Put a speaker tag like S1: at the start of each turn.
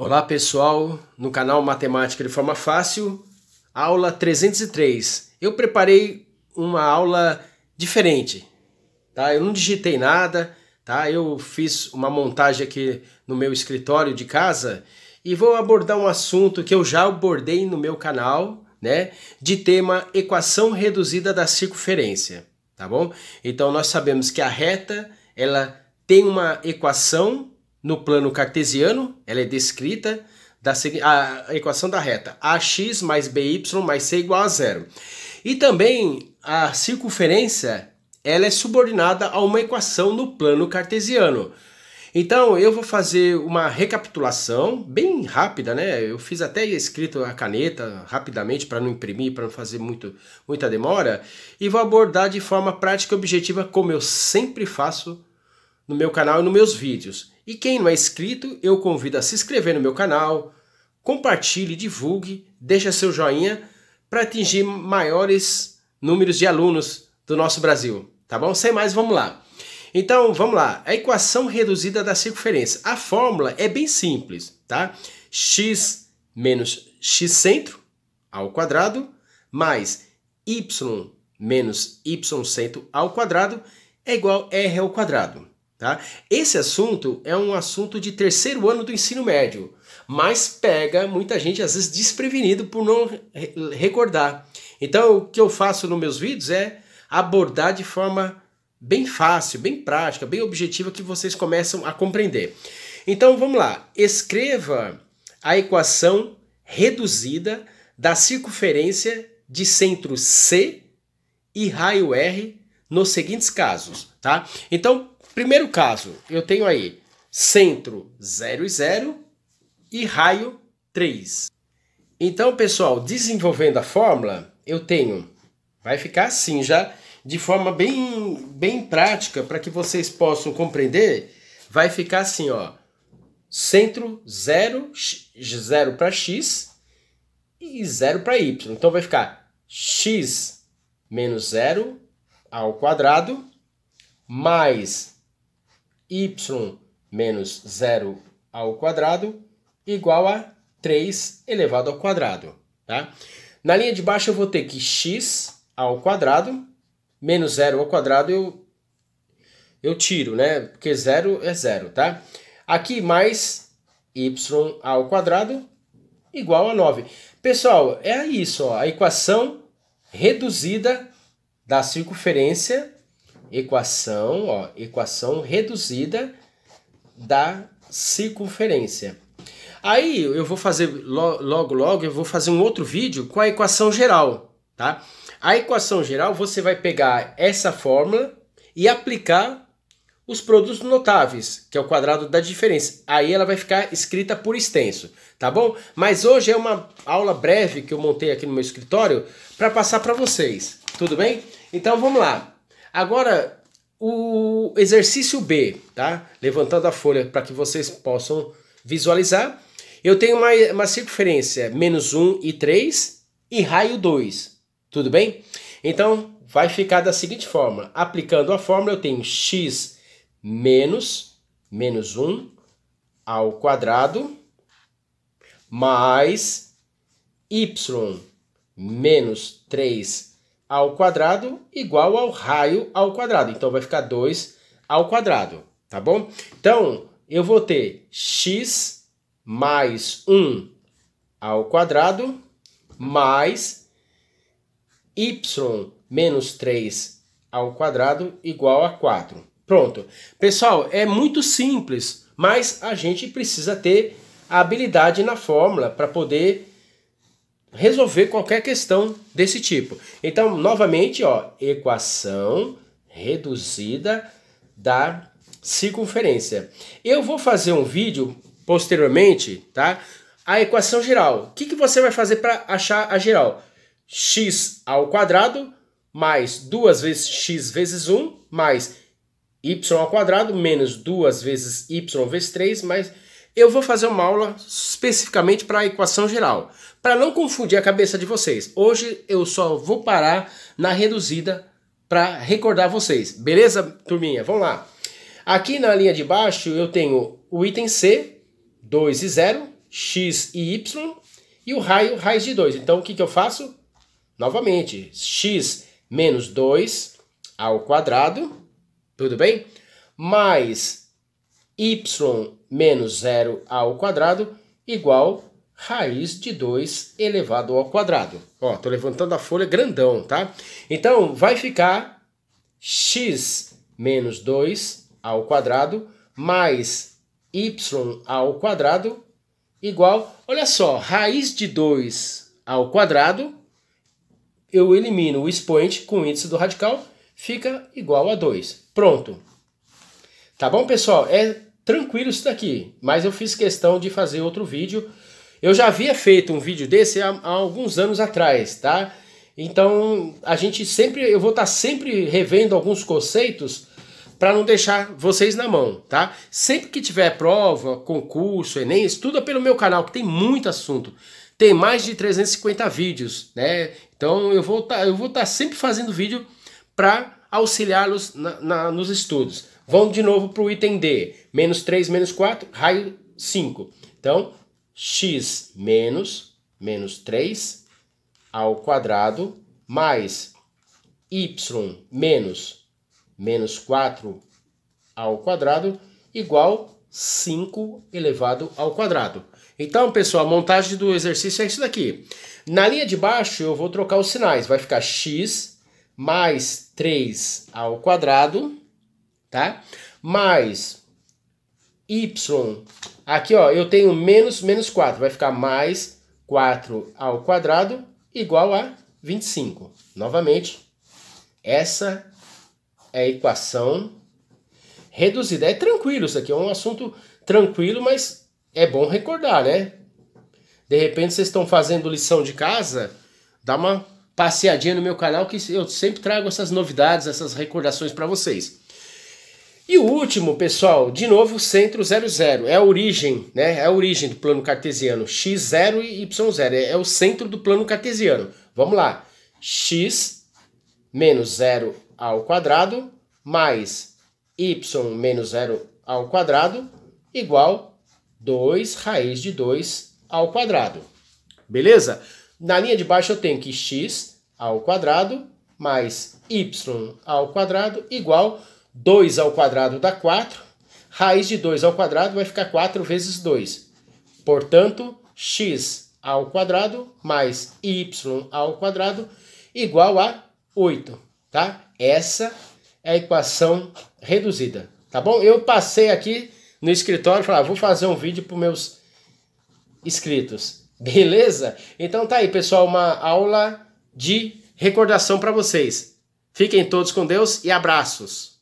S1: Olá pessoal, no canal Matemática de Forma Fácil, aula 303. Eu preparei uma aula diferente, tá? Eu não digitei nada, tá? Eu fiz uma montagem aqui no meu escritório de casa e vou abordar um assunto que eu já abordei no meu canal, né? De tema equação reduzida da circunferência, tá bom? Então nós sabemos que a reta, ela tem uma equação no plano cartesiano, ela é descrita da a equação da reta ax mais by mais c igual a zero. E também a circunferência ela é subordinada a uma equação no plano cartesiano. Então eu vou fazer uma recapitulação bem rápida, né? Eu fiz até escrito a caneta rapidamente para não imprimir, para não fazer muito, muita demora, e vou abordar de forma prática e objetiva, como eu sempre faço no meu canal e nos meus vídeos. E quem não é inscrito, eu convido a se inscrever no meu canal, compartilhe, divulgue, deixe seu joinha para atingir maiores números de alunos do nosso Brasil, tá bom? Sem mais, vamos lá. Então, vamos lá. A equação reduzida da circunferência. A fórmula é bem simples, tá? x menos x centro ao quadrado mais y menos y centro ao quadrado é igual a r ao quadrado. Tá? Esse assunto é um assunto de terceiro ano do ensino médio, mas pega muita gente às vezes desprevenido por não recordar. Então, o que eu faço nos meus vídeos é abordar de forma bem fácil, bem prática, bem objetiva que vocês começam a compreender. Então, vamos lá. Escreva a equação reduzida da circunferência de centro C e raio R nos seguintes casos, tá? Então, Primeiro caso, eu tenho aí centro 0 e 0 e raio 3. Então, pessoal, desenvolvendo a fórmula, eu tenho, vai ficar assim já, de forma bem, bem prática, para que vocês possam compreender, vai ficar assim, ó, centro 0, 0 para x e 0 para y. Então, vai ficar x menos 0 ao quadrado mais y menos 0 ao quadrado igual a 3 elevado ao quadrado. Tá? Na linha de baixo eu vou ter que x ao quadrado menos 0 ao quadrado eu, eu tiro, né? Porque 0 é 0, tá? Aqui mais y ao quadrado igual a 9. Pessoal, é isso, ó, a equação reduzida da circunferência equação, ó, equação reduzida da circunferência. Aí eu vou fazer logo logo eu vou fazer um outro vídeo com a equação geral, tá? A equação geral você vai pegar essa fórmula e aplicar os produtos notáveis, que é o quadrado da diferença. Aí ela vai ficar escrita por extenso, tá bom? Mas hoje é uma aula breve que eu montei aqui no meu escritório para passar para vocês, tudo bem? Então vamos lá. Agora, o exercício B, tá? Levantando a folha para que vocês possam visualizar. Eu tenho uma, uma circunferência menos 1 e 3 e raio 2, tudo bem? Então, vai ficar da seguinte forma. Aplicando a fórmula, eu tenho x menos menos 1 ao quadrado mais y menos 3 ao quadrado igual ao raio ao quadrado. Então, vai ficar 2 ao quadrado, tá bom? Então, eu vou ter x mais 1 ao quadrado mais y menos 3 ao quadrado igual a 4. Pronto. Pessoal, é muito simples, mas a gente precisa ter a habilidade na fórmula para poder resolver qualquer questão desse tipo. Então, novamente, ó, equação reduzida da circunferência. Eu vou fazer um vídeo posteriormente, tá? A equação geral. O que, que você vai fazer para achar a geral? x ao quadrado mais 2 vezes x vezes 1 mais y ao quadrado menos 2 vezes y vezes 3 mais eu vou fazer uma aula especificamente para a equação geral, para não confundir a cabeça de vocês. Hoje eu só vou parar na reduzida para recordar vocês. Beleza, turminha? Vamos lá. Aqui na linha de baixo eu tenho o item C, 2 e 0, x e y, e o raio raiz de 2. Então o que, que eu faço? Novamente, x menos 2 ao quadrado, tudo bem? Mais y menos zero ao quadrado igual raiz de 2 elevado ao quadrado. Ó, tô levantando a folha grandão, tá? Então, vai ficar x menos 2 ao quadrado mais y ao quadrado igual, olha só, raiz de 2 ao quadrado, eu elimino o expoente com o índice do radical, fica igual a 2. Pronto. Tá bom, pessoal? É tranquilo isso daqui, mas eu fiz questão de fazer outro vídeo. Eu já havia feito um vídeo desse há, há alguns anos atrás, tá? Então a gente sempre, eu vou estar tá sempre revendo alguns conceitos para não deixar vocês na mão, tá? Sempre que tiver prova, concurso, Enem, estuda pelo meu canal que tem muito assunto. Tem mais de 350 vídeos, né? Então eu vou tá, eu vou estar tá sempre fazendo vídeo para auxiliá-los nos estudos. Vamos de novo para o item D. Menos 3, menos 4, raio 5. Então, x menos menos 3 ao quadrado mais y menos menos 4 ao quadrado igual 5 elevado ao quadrado. Então, pessoal, a montagem do exercício é isso daqui. Na linha de baixo, eu vou trocar os sinais. Vai ficar x mais 3 ao quadrado tá? Mais y, aqui ó, eu tenho menos menos 4, vai ficar mais 4 ao quadrado igual a 25. Novamente, essa é a equação reduzida. É tranquilo isso aqui, é um assunto tranquilo, mas é bom recordar, né? De repente vocês estão fazendo lição de casa, dá uma passeadinha no meu canal que eu sempre trago essas novidades, essas recordações para vocês. E o último, pessoal, de novo, centro 00. É a origem, né? É a origem do plano cartesiano. X0 e Y0. É, é o centro do plano cartesiano. Vamos lá. X menos 0 ao quadrado mais y menos 0 ao quadrado igual 2 raiz de 2 ao quadrado. Beleza? Na linha de baixo eu tenho que x ao quadrado mais y ao quadrado igual 2 ao quadrado dá 4. Raiz de 2 ao quadrado vai ficar 4 vezes 2. Portanto, x ao quadrado mais y ao quadrado igual a 8, tá? Essa é a equação reduzida, tá bom? Eu passei aqui no escritório e falei, ah, vou fazer um vídeo para os meus inscritos, beleza? Então tá aí, pessoal, uma aula de recordação para vocês. Fiquem todos com Deus e abraços!